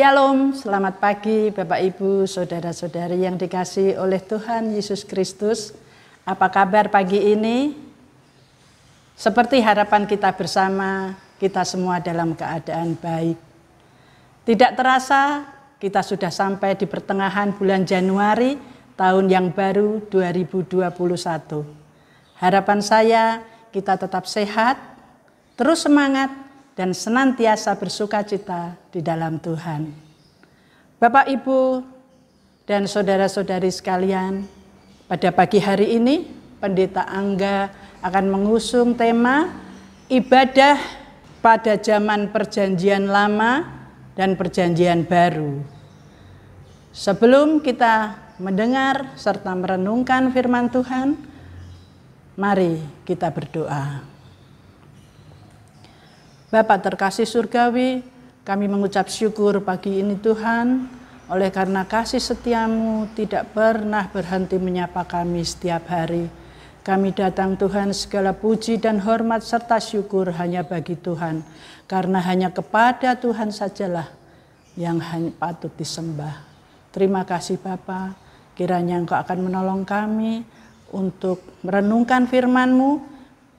Shalom, selamat pagi Bapak Ibu, saudara-saudari yang dikasih oleh Tuhan Yesus Kristus. Apa kabar pagi ini? Seperti harapan kita bersama, kita semua dalam keadaan baik. Tidak terasa kita sudah sampai di pertengahan bulan Januari tahun yang baru 2021. Harapan saya kita tetap sehat, terus semangat dan senantiasa bersuka cita di dalam Tuhan. Bapak, Ibu, dan saudara-saudari sekalian, pada pagi hari ini Pendeta Angga akan mengusung tema ibadah pada zaman perjanjian lama dan perjanjian baru. Sebelum kita mendengar serta merenungkan firman Tuhan, mari kita berdoa. Bapak terkasih surgawi, kami mengucap syukur pagi ini Tuhan, oleh karena kasih setiamu tidak pernah berhenti menyapa kami setiap hari. Kami datang Tuhan segala puji dan hormat serta syukur hanya bagi Tuhan. Karena hanya kepada Tuhan sajalah yang hanya patut disembah. Terima kasih Bapa. kiranya Engkau akan menolong kami untuk merenungkan firman-Mu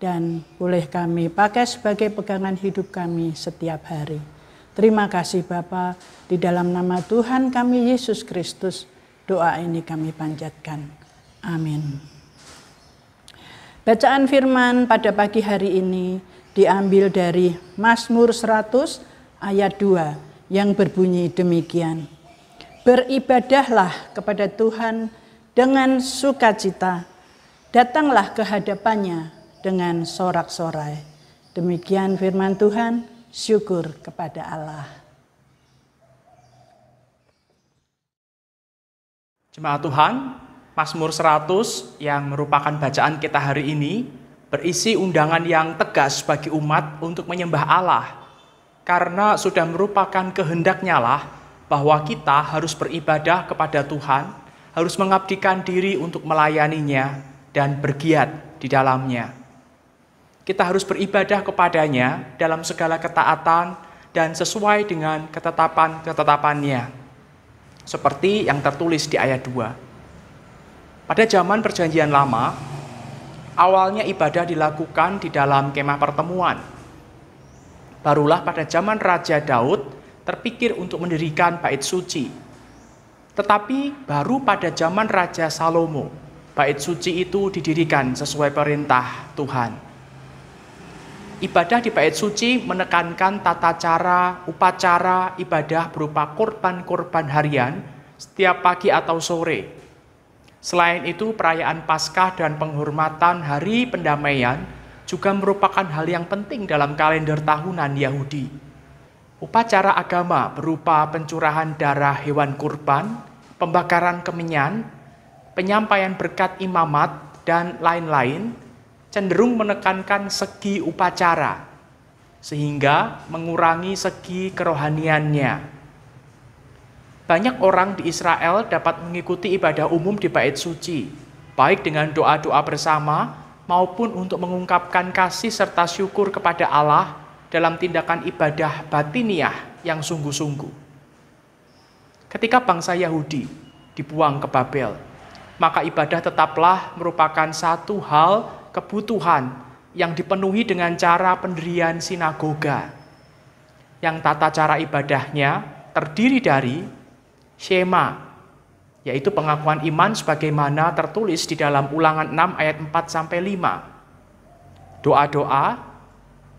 dan boleh kami pakai sebagai pegangan hidup kami setiap hari. Terima kasih Bapa, di dalam nama Tuhan kami Yesus Kristus, doa ini kami panjatkan. Amin. Bacaan firman pada pagi hari ini diambil dari Mazmur 100 ayat 2 yang berbunyi demikian. Beribadahlah kepada Tuhan dengan sukacita, datanglah ke hadapannya dengan sorak-sorai. Demikian firman Tuhan, syukur kepada Allah. Jemaat Tuhan, Mazmur 100 yang merupakan bacaan kita hari ini berisi undangan yang tegas bagi umat untuk menyembah Allah. Karena sudah merupakan kehendaknya lah bahwa kita harus beribadah kepada Tuhan, harus mengabdikan diri untuk melayaninya dan bergiat di dalamnya. Kita harus beribadah kepadanya dalam segala ketaatan dan sesuai dengan ketetapan-ketetapannya. Seperti yang tertulis di ayat 2. Pada zaman perjanjian lama, awalnya ibadah dilakukan di dalam kemah pertemuan. Barulah pada zaman Raja Daud terpikir untuk mendirikan bait suci. Tetapi baru pada zaman Raja Salomo, bait suci itu didirikan sesuai perintah Tuhan. Ibadah di bait suci menekankan tata cara, upacara, ibadah berupa korban-korban harian setiap pagi atau sore. Selain itu, perayaan Paskah dan penghormatan Hari Pendamaian juga merupakan hal yang penting dalam kalender tahunan Yahudi. Upacara agama berupa pencurahan darah hewan kurban, pembakaran kemenyan, penyampaian berkat imamat, dan lain-lain cenderung menekankan segi upacara sehingga mengurangi segi kerohaniannya. Banyak orang di Israel dapat mengikuti ibadah umum di bait suci, baik dengan doa-doa bersama maupun untuk mengungkapkan kasih serta syukur kepada Allah dalam tindakan ibadah batiniah yang sungguh-sungguh. Ketika bangsa Yahudi dibuang ke Babel, maka ibadah tetaplah merupakan satu hal kebutuhan yang dipenuhi dengan cara pendirian sinagoga yang tata cara ibadahnya terdiri dari Shema yaitu pengakuan iman sebagaimana tertulis di dalam ulangan 6 ayat 4 sampai 5 doa-doa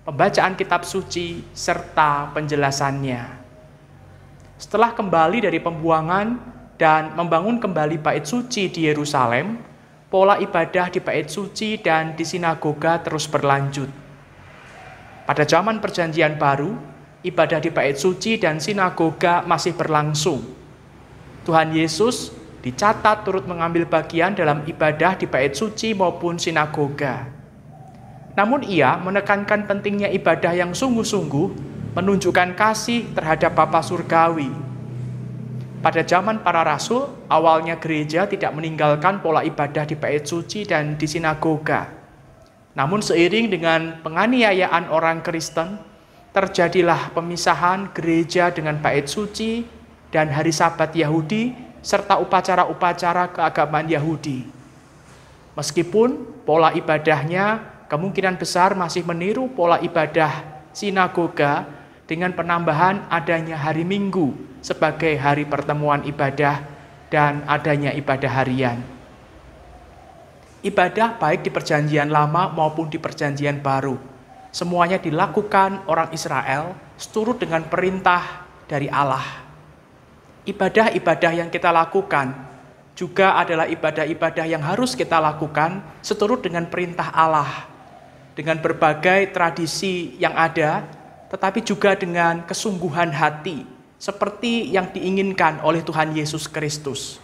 pembacaan kitab suci serta penjelasannya setelah kembali dari pembuangan dan membangun kembali bait suci di Yerusalem pola ibadah di bait suci dan di sinagoga terus berlanjut. Pada zaman Perjanjian Baru, ibadah di bait suci dan sinagoga masih berlangsung. Tuhan Yesus dicatat turut mengambil bagian dalam ibadah di bait suci maupun sinagoga. Namun ia menekankan pentingnya ibadah yang sungguh-sungguh menunjukkan kasih terhadap Bapa Surgawi pada zaman para rasul, awalnya gereja tidak meninggalkan pola ibadah di bait suci dan di sinagoga. Namun seiring dengan penganiayaan orang Kristen, terjadilah pemisahan gereja dengan bait suci dan hari sabat Yahudi serta upacara-upacara keagamaan Yahudi. Meskipun pola ibadahnya kemungkinan besar masih meniru pola ibadah sinagoga dengan penambahan adanya hari Minggu sebagai hari pertemuan ibadah dan adanya ibadah harian. Ibadah baik di perjanjian lama maupun di perjanjian baru, semuanya dilakukan orang Israel seturut dengan perintah dari Allah. Ibadah-ibadah yang kita lakukan juga adalah ibadah-ibadah yang harus kita lakukan seturut dengan perintah Allah. Dengan berbagai tradisi yang ada, tetapi juga dengan kesungguhan hati, seperti yang diinginkan oleh Tuhan Yesus Kristus.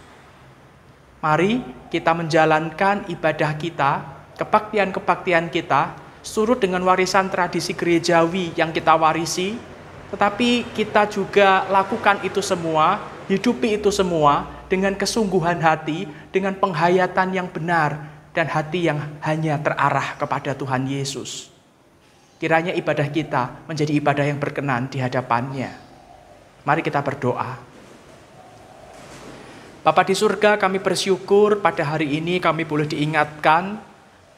Mari kita menjalankan ibadah kita, kebaktian-kebaktian kita, surut dengan warisan tradisi gerejawi yang kita warisi, tetapi kita juga lakukan itu semua, hidupi itu semua dengan kesungguhan hati, dengan penghayatan yang benar, dan hati yang hanya terarah kepada Tuhan Yesus. Kiranya ibadah kita menjadi ibadah yang berkenan di hadapannya. Mari kita berdoa. Bapak di surga, kami bersyukur pada hari ini kami boleh diingatkan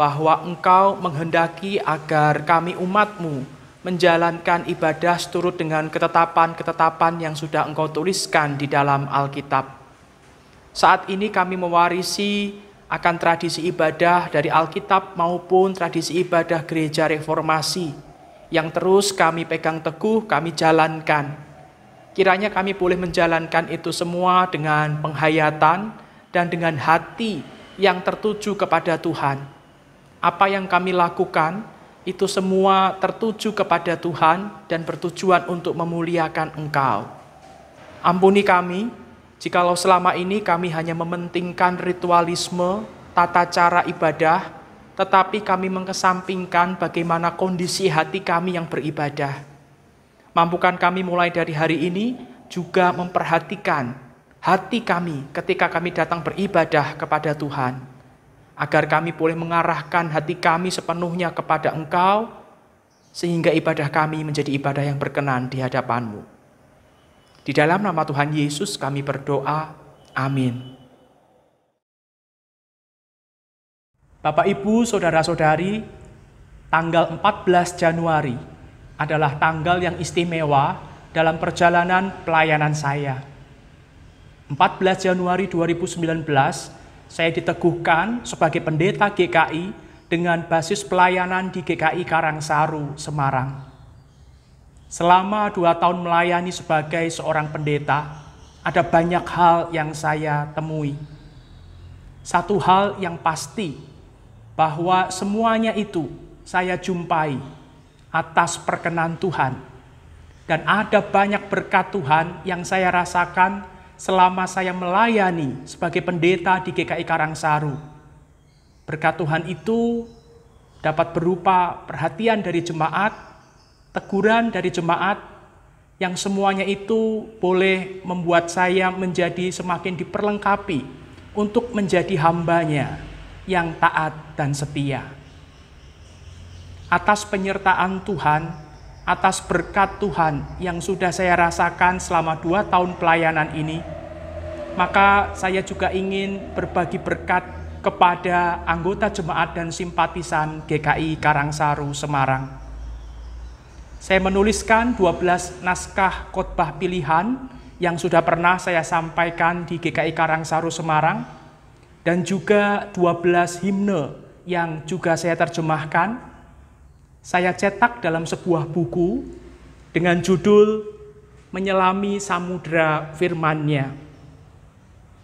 bahwa Engkau menghendaki agar kami umatmu menjalankan ibadah seturut dengan ketetapan-ketetapan yang sudah Engkau tuliskan di dalam Alkitab. Saat ini kami mewarisi akan tradisi ibadah dari Alkitab maupun tradisi ibadah gereja reformasi yang terus kami pegang teguh, kami jalankan. Kiranya kami boleh menjalankan itu semua dengan penghayatan dan dengan hati yang tertuju kepada Tuhan. Apa yang kami lakukan itu semua tertuju kepada Tuhan dan bertujuan untuk memuliakan Engkau. Ampuni kami Jikalau selama ini kami hanya mementingkan ritualisme, tata cara ibadah, tetapi kami mengesampingkan bagaimana kondisi hati kami yang beribadah. Mampukan kami mulai dari hari ini juga memperhatikan hati kami ketika kami datang beribadah kepada Tuhan, agar kami boleh mengarahkan hati kami sepenuhnya kepada Engkau, sehingga ibadah kami menjadi ibadah yang berkenan di hadapanMu. mu di dalam nama Tuhan Yesus kami berdoa. Amin. Bapak Ibu, saudara-saudari, tanggal 14 Januari adalah tanggal yang istimewa dalam perjalanan pelayanan saya. 14 Januari 2019, saya diteguhkan sebagai pendeta GKI dengan basis pelayanan di GKI Karangsaru, Semarang. Selama dua tahun melayani sebagai seorang pendeta, ada banyak hal yang saya temui. Satu hal yang pasti bahwa semuanya itu saya jumpai atas perkenan Tuhan. Dan ada banyak berkat Tuhan yang saya rasakan selama saya melayani sebagai pendeta di GKI Karangsaru. Berkat Tuhan itu dapat berupa perhatian dari jemaat, teguran dari jemaat yang semuanya itu boleh membuat saya menjadi semakin diperlengkapi untuk menjadi hambanya yang taat dan setia. Atas penyertaan Tuhan, atas berkat Tuhan yang sudah saya rasakan selama dua tahun pelayanan ini, maka saya juga ingin berbagi berkat kepada anggota jemaat dan simpatisan GKI Karangsaru Semarang saya menuliskan 12 naskah khotbah pilihan yang sudah pernah saya sampaikan di GKI Karangsaru Semarang dan juga 12 himne yang juga saya terjemahkan. Saya cetak dalam sebuah buku dengan judul Menyelami Samudra Firmannya.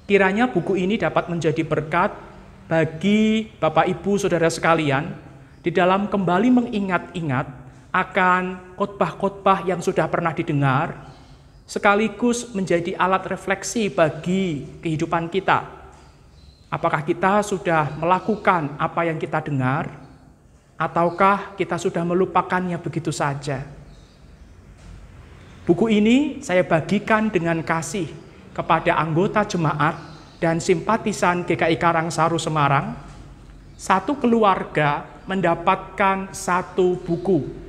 Kiranya buku ini dapat menjadi berkat bagi Bapak Ibu Saudara sekalian di dalam kembali mengingat-ingat akan khotbah-khotbah yang sudah pernah didengar, sekaligus menjadi alat refleksi bagi kehidupan kita. Apakah kita sudah melakukan apa yang kita dengar, ataukah kita sudah melupakannya begitu saja? Buku ini saya bagikan dengan kasih kepada anggota jemaat dan simpatisan GKI Karangsaru Semarang. Satu keluarga mendapatkan satu buku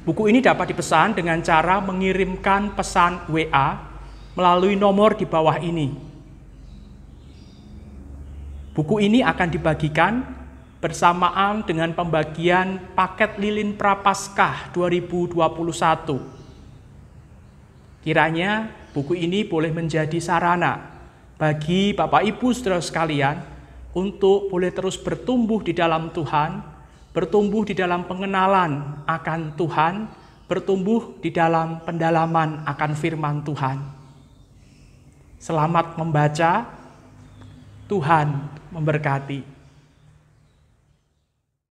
Buku ini dapat dipesan dengan cara mengirimkan pesan WA melalui nomor di bawah ini. Buku ini akan dibagikan bersamaan dengan pembagian paket lilin Prapaskah 2021. Kiranya buku ini boleh menjadi sarana bagi Bapak Ibu saudara sekalian untuk boleh terus bertumbuh di dalam Tuhan bertumbuh di dalam pengenalan akan Tuhan, bertumbuh di dalam pendalaman akan firman Tuhan. Selamat membaca, Tuhan memberkati.